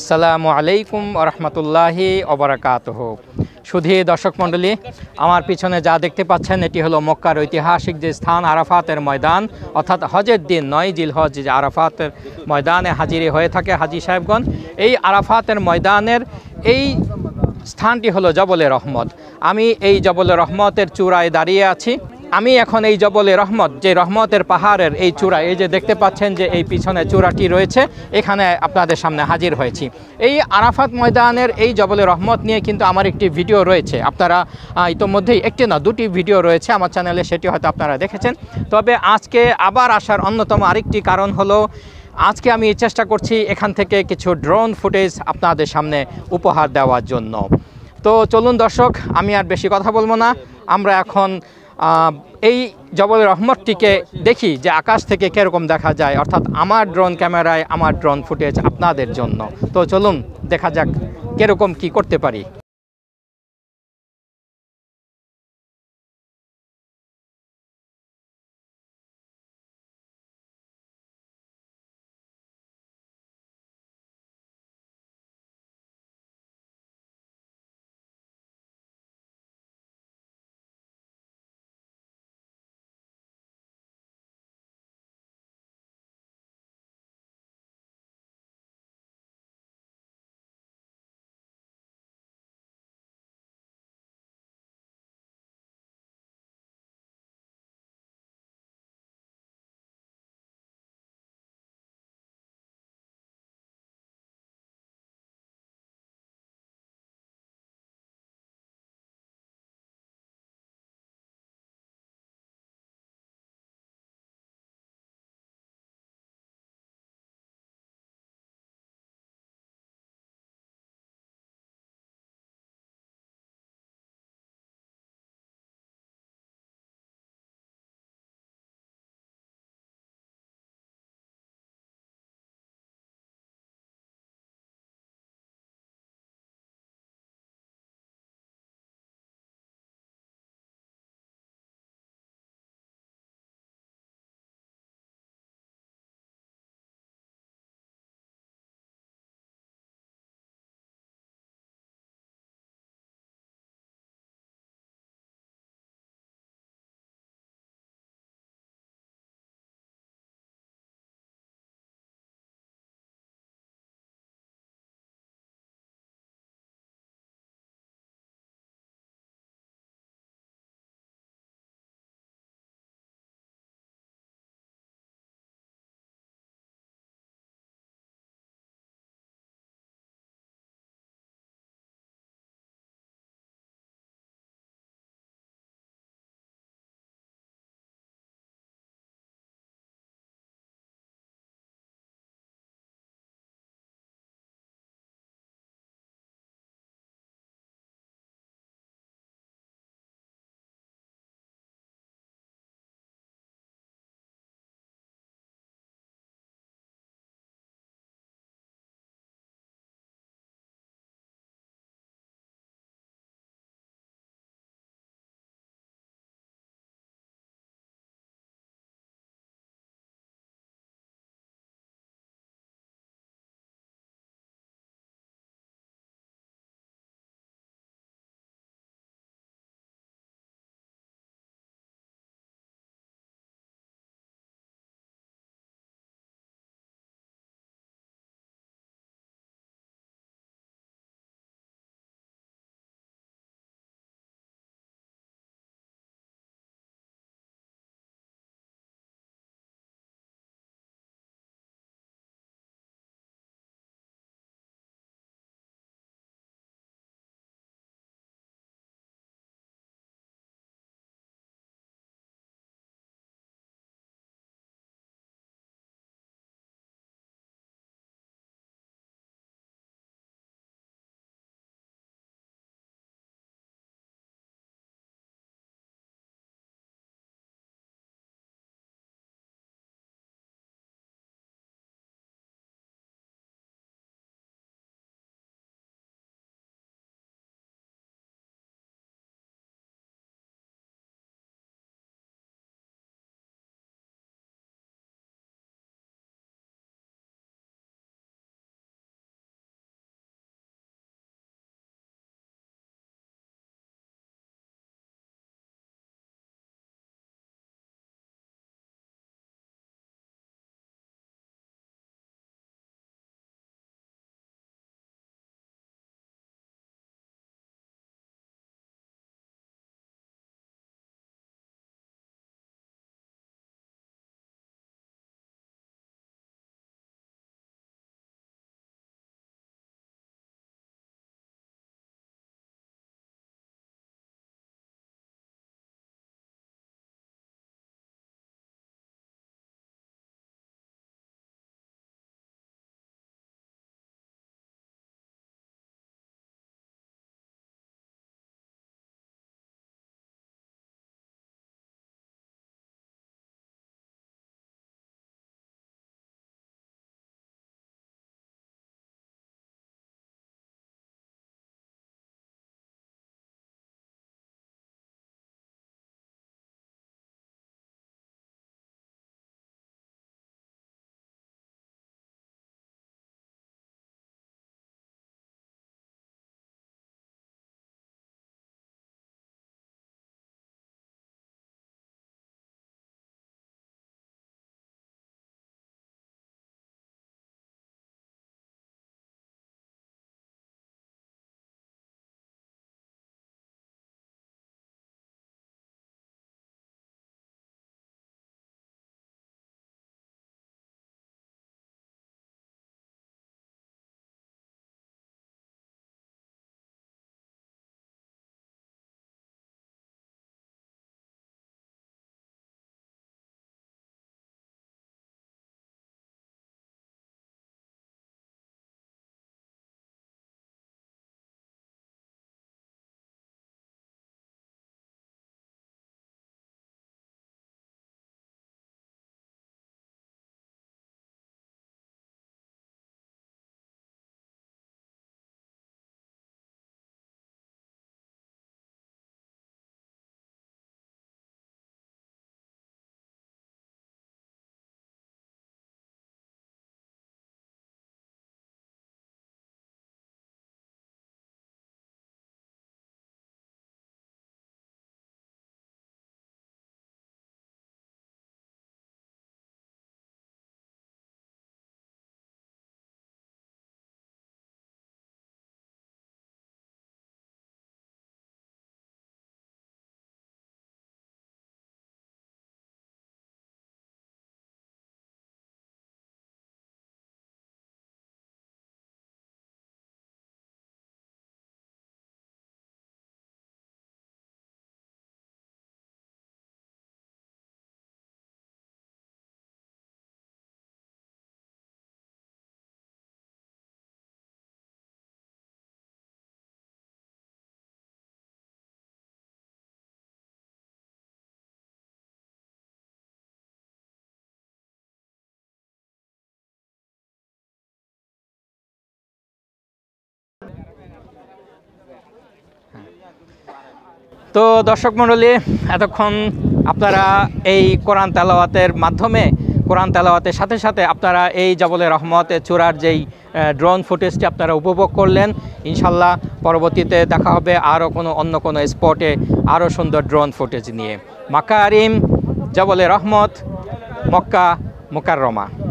আসসালামু আলাইকুম রহমতুল্লাহি অবরাকাতহ শুধু দর্শক মণ্ডলী আমার পিছনে যা দেখতে পাচ্ছেন এটি হলো মক্কার ঐতিহাসিক যে স্থান আরাফাতের ময়দান অর্থাৎ হজের দিন নয় হজ যে আরাফাতের ময়দানে হাজিরে হয়ে থাকে হাজি সাহেবগণ এই আরাফাতের ময়দানের এই স্থানটি হলো জবলে রহমত আমি এই জবলে রহমতের চূড়ায় দাঁড়িয়ে আছি আমি এখন এই জবলে রহমত যে রহমতের পাহাড়ের এই চূড়া এই যে দেখতে পাচ্ছেন যে এই পিছনে চূড়াটি রয়েছে এখানে আপনাদের সামনে হাজির হয়েছি এই আরাফাত ময়দানের এই জবলে রহমত নিয়ে কিন্তু আমার একটি ভিডিও রয়েছে আপনারা ইতোমধ্যেই একটি না দুটি ভিডিও রয়েছে আমার চ্যানেলে সেটি হয়তো আপনারা দেখেছেন তবে আজকে আবার আসার অন্যতম আরেকটি কারণ হলো আজকে আমি চেষ্টা করছি এখান থেকে কিছু ড্রোন ফুটেজ আপনাদের সামনে উপহার দেওয়ার জন্য তো চলুন দর্শক আমি আর বেশি কথা বলবো না আমরা এখন এই জবল রহমতটিকে দেখি যে আকাশ থেকে কীরকম দেখা যায় অর্থাৎ আমার ড্রোন ক্যামেরায় আমার ড্রোন ফুটেজ আপনাদের জন্য তো চলুন দেখা যাক কীরকম কি করতে পারি তো দর্শক মণ্ডলী এতক্ষণ আপনারা এই কোরআন তেলাওয়াতের মাধ্যমে কোরআন তেলাওয়াতের সাথে সাথে আপনারা এই জবলে রহমত চূড়ার যেই ড্রোন ফুটেজটি আপনারা উপভোগ করলেন ইনশাল্লাহ পরবর্তীতে দেখা হবে আরও কোনো অন্য কোনো স্পটে আরও সুন্দর ড্রোন ফুটেজ নিয়ে মাকা আরিম জবলে রহমত মক্কা মোকাররমা